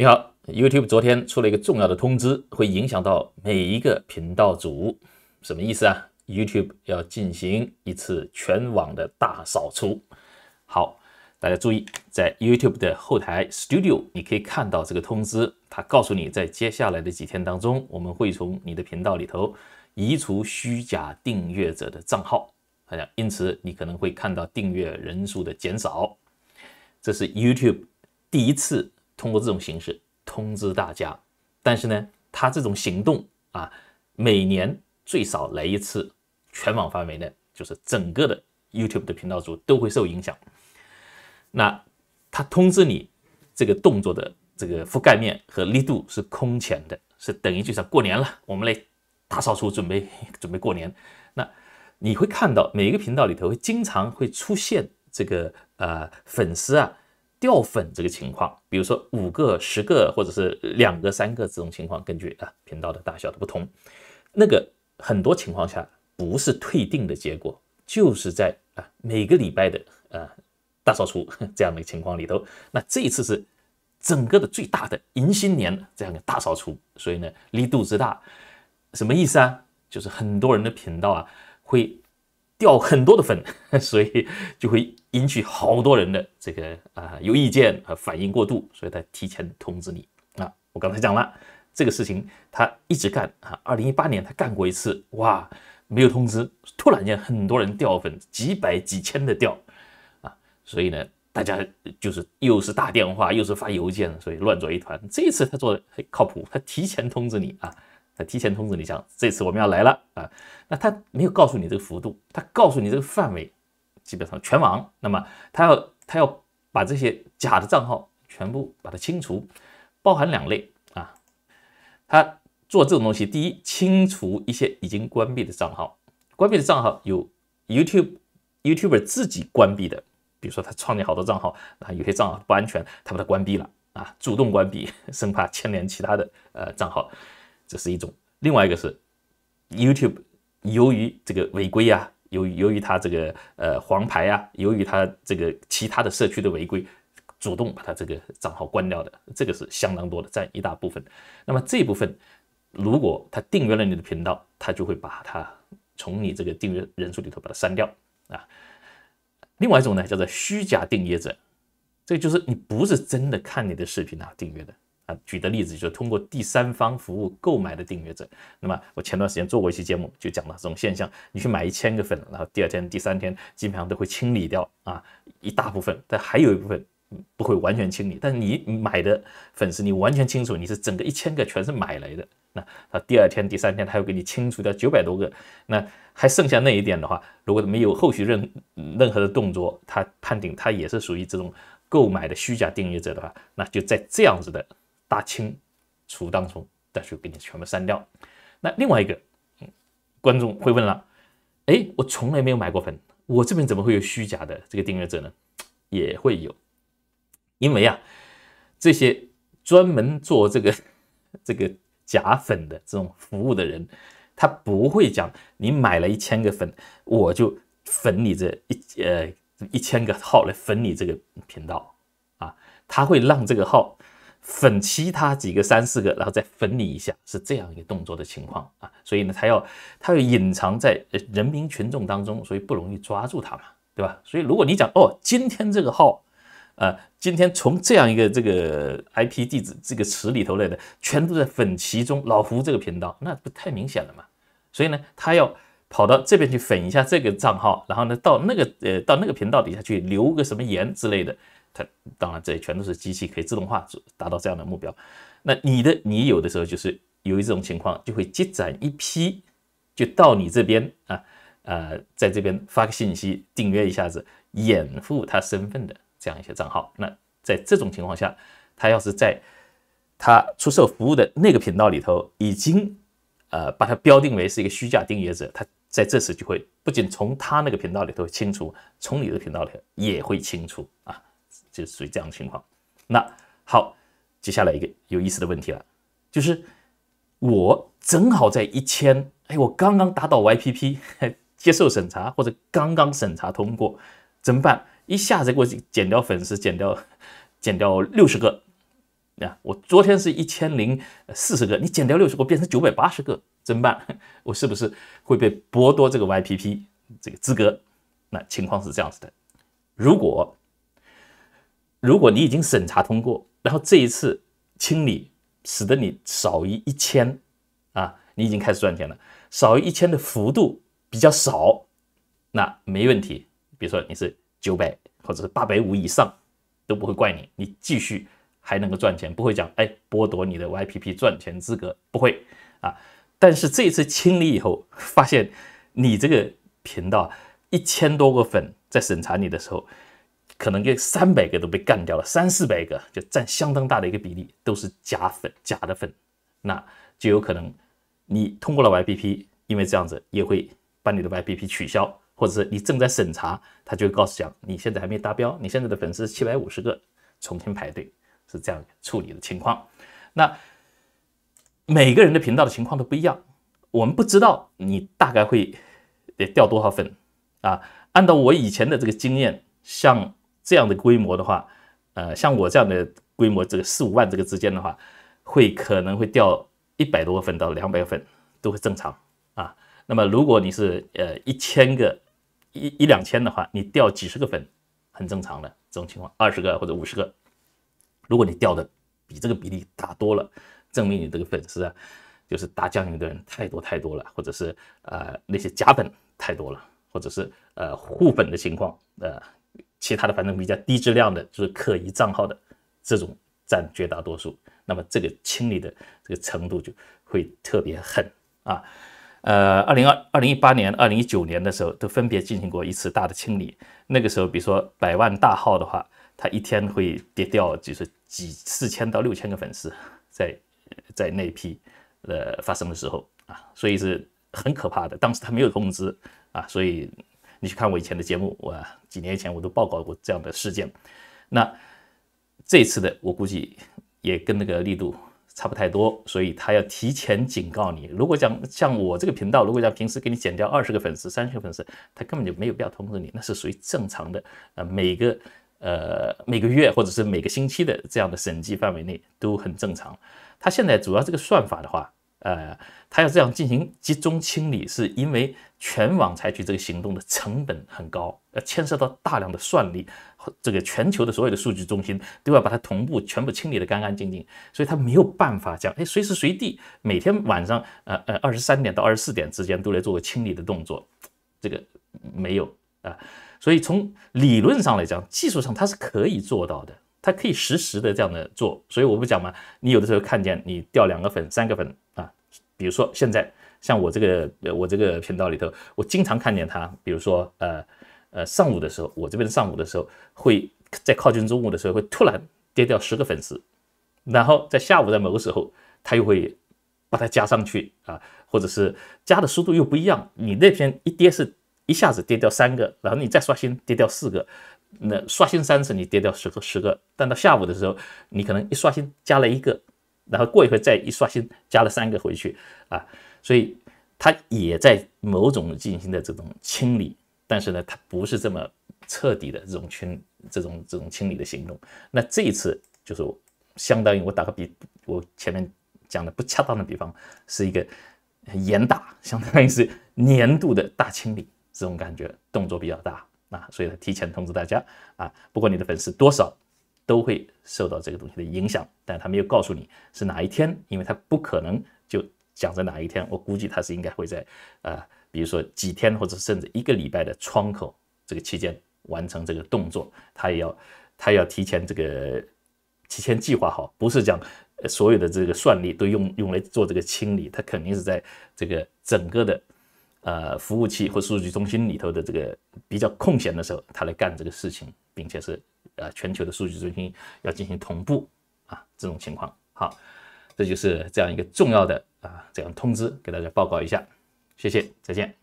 你好，YouTube 昨天出了一个重要的通知，会影响到每一个频道组，什么意思啊？YouTube 要进行一次全网的大扫除。好，大家注意，在 YouTube 的后台 Studio，你可以看到这个通知，它告诉你，在接下来的几天当中，我们会从你的频道里头移除虚假订阅者的账号，大家，因此你可能会看到订阅人数的减少。这是 YouTube 第一次。通过这种形式通知大家，但是呢，他这种行动啊，每年最少来一次，全网范围内，就是整个的 YouTube 的频道组都会受影响。那他通知你这个动作的这个覆盖面和力度是空前的，是等于就像过年了，我们来大扫除，准备准备过年。那你会看到每一个频道里头，会经常会出现这个呃粉丝啊。掉粉这个情况，比如说五个、十个，或者是两个、三个这种情况，根据啊频道的大小的不同，那个很多情况下不是退订的结果，就是在啊每个礼拜的啊大扫除这样的情况里头。那这一次是整个的最大的迎新年这样的大扫除，所以呢力度之大，什么意思啊？就是很多人的频道啊会。掉很多的粉，所以就会引起好多人的这个啊有意见和反应过度，所以他提前通知你啊。我刚才讲了这个事情，他一直干啊。二零一八年他干过一次，哇，没有通知，突然间很多人掉粉，几百几千的掉啊。所以呢，大家就是又是打电话又是发邮件，所以乱作一团。这一次他做的很靠谱，他提前通知你啊。他提前通知你讲，这次我们要来了啊！那他没有告诉你这个幅度，他告诉你这个范围，基本上全网。那么他要他要把这些假的账号全部把它清除，包含两类啊。他做这种东西，第一，清除一些已经关闭的账号。关闭的账号有 YouTube YouTuber 自己关闭的，比如说他创建好多账号啊，有些账号不安全，他把它关闭了啊，主动关闭，生怕牵连其他的呃账号。这是一种，另外一个是 YouTube，由于这个违规啊，由于由于它这个呃黄牌啊，由于它这个其他的社区的违规，主动把它这个账号关掉的，这个是相当多的，占一大部分。那么这部分如果他订阅了你的频道，他就会把它从你这个订阅人数里头把它删掉啊。另外一种呢叫做虚假订阅者，这就是你不是真的看你的视频啊订阅的。啊，举的例子就是通过第三方服务购买的订阅者。那么我前段时间做过一期节目，就讲了这种现象。你去买一千个粉，然后第二天、第三天基本上都会清理掉啊，一大部分。但还有一部分不会完全清理。但你买的粉丝，你完全清楚你是整个一千个全是买来的。那他第二天、第三天他又给你清除掉九百多个，那还剩下那一点的话，如果没有后续任任何的动作，他判定他也是属于这种购买的虚假订阅者的话，那就在这样子的。大清除当中，再去给你全部删掉。那另外一个观众会问了：哎，我从来没有买过粉，我这边怎么会有虚假的这个订阅者呢？也会有，因为啊，这些专门做这个 这个假粉的这种服务的人，他不会讲你买了一千个粉，我就粉你这一呃一千个号来粉你这个频道啊，他会让这个号。粉其他几个三四个，然后再粉你一下，是这样一个动作的情况啊，所以呢，他要他要隐藏在人民群众当中，所以不容易抓住他嘛，对吧？所以如果你讲哦，今天这个号，呃，今天从这样一个这个 IP 地址这个词里头来的，全都在粉其中老胡这个频道，那不太明显了嘛？所以呢，他要跑到这边去粉一下这个账号，然后呢，到那个呃，到那个频道底下去留个什么言之类的。他当然，这全都是机器可以自动化做，达到这样的目标。那你的，你有的时候就是由于这种情况，就会积攒一批，就到你这边啊，呃，在这边发个信息订阅一下子，掩护他身份的这样一些账号。那在这种情况下，他要是在他出售服务的那个频道里头，已经呃把它标定为是一个虚假订阅者，他在这时就会不仅从他那个频道里头清除，从你的频道里也会清除啊。就是属于这样的情况。那好，接下来一个有意思的问题了，就是我正好在一千，哎，我刚刚达到 YPP，接受审查或者刚刚审查通过，怎么办？一下子给我减掉粉丝，减掉减掉六十个，啊，我昨天是一千零四十个，你减掉六十，个变成九百八十个，怎么办？我是不是会被剥夺这个 YPP 这个资格？那情况是这样子的，如果。如果你已经审查通过，然后这一次清理使得你少于一千，啊，你已经开始赚钱了，少于一千的幅度比较少，那没问题。比如说你是九百或者是八百五以上，都不会怪你，你继续还能够赚钱，不会讲哎剥夺你的 YPP 赚钱资格，不会啊。但是这次清理以后，发现你这个频道一千多个粉在审查你的时候。可能给三百个都被干掉了，三四百个就占相当大的一个比例，都是假粉，假的粉，那就有可能你通过了 YPP，因为这样子也会把你的 YPP 取消，或者是你正在审查，他就会告诉讲你现在还没达标，你现在的粉丝七百五十个，重新排队，是这样处理的情况。那每个人的频道的情况都不一样，我们不知道你大概会得掉多少粉啊？按照我以前的这个经验，像。这样的规模的话，呃，像我这样的规模，这个四五万这个之间的话，会可能会掉一百多粉到两百粉都会正常啊。那么如果你是呃一千个一一两千的话，你掉几十个粉很正常的这种情况，二十个或者五十个。如果你掉的比这个比例大多了，证明你这个粉丝啊，就是打酱油的人太多太多了，或者是呃那些假粉太多了，或者是呃互粉的情况呃。其他的反正比较低质量的，就是可疑账号的这种占绝大多数。那么这个清理的这个程度就会特别狠啊。呃，二零二二零一八年、二零一九年的时候都分别进行过一次大的清理。那个时候，比如说百万大号的话，它一天会跌掉就是几四千到六千个粉丝，在在那批呃发生的时候啊，所以是很可怕的。当时他没有通知啊，所以。你去看我以前的节目，我几年前我都报告过这样的事件，那这次的我估计也跟那个力度差不太多，所以他要提前警告你。如果讲像我这个频道，如果讲平时给你减掉二十个粉丝、三十个粉丝，他根本就没有必要通知你，那是属于正常的。呃，每个呃每个月或者是每个星期的这样的审计范围内都很正常。他现在主要这个算法的话。呃，它要这样进行集中清理，是因为全网采取这个行动的成本很高，要牵涉到大量的算力，这个全球的所有的数据中心都要把它同步全部清理的干干净净，所以它没有办法讲，哎，随时随地，每天晚上，呃呃，二十三点到二十四点之间都来做个清理的动作，这个没有啊。所以从理论上来讲，技术上它是可以做到的，它可以实时的这样的做。所以我不讲嘛，你有的时候看见你掉两个粉、三个粉。比如说现在像我这个我这个频道里头，我经常看见他，比如说呃呃上午的时候，我这边上午的时候会，在靠近中午的时候会突然跌掉十个粉丝，然后在下午的某个时候他又会把它加上去啊，或者是加的速度又不一样。你那篇一跌是一下子跌掉三个，然后你再刷新跌掉四个，那刷新三次你跌掉十个十个，但到下午的时候你可能一刷新加了一个。然后过一会再一刷新，加了三个回去啊，所以它也在某种进行的这种清理，但是呢，它不是这么彻底的这种清这种这种清理的行动。那这一次就是相当于我打个比，我前面讲的不恰当的比方，是一个严打，相当于是年度的大清理，这种感觉动作比较大啊，所以提前通知大家啊，不管你的粉丝多少。都会受到这个东西的影响，但他没有告诉你是哪一天，因为他不可能就讲在哪一天。我估计他是应该会在呃，比如说几天或者甚至一个礼拜的窗口这个期间完成这个动作。他也要他要提前这个提前计划好，不是讲所有的这个算力都用用来做这个清理，他肯定是在这个整个的呃服务器或数据中心里头的这个比较空闲的时候，他来干这个事情，并且是。呃，全球的数据中心要进行同步啊，这种情况好，这就是这样一个重要的啊，这样通知给大家报告一下，谢谢，再见。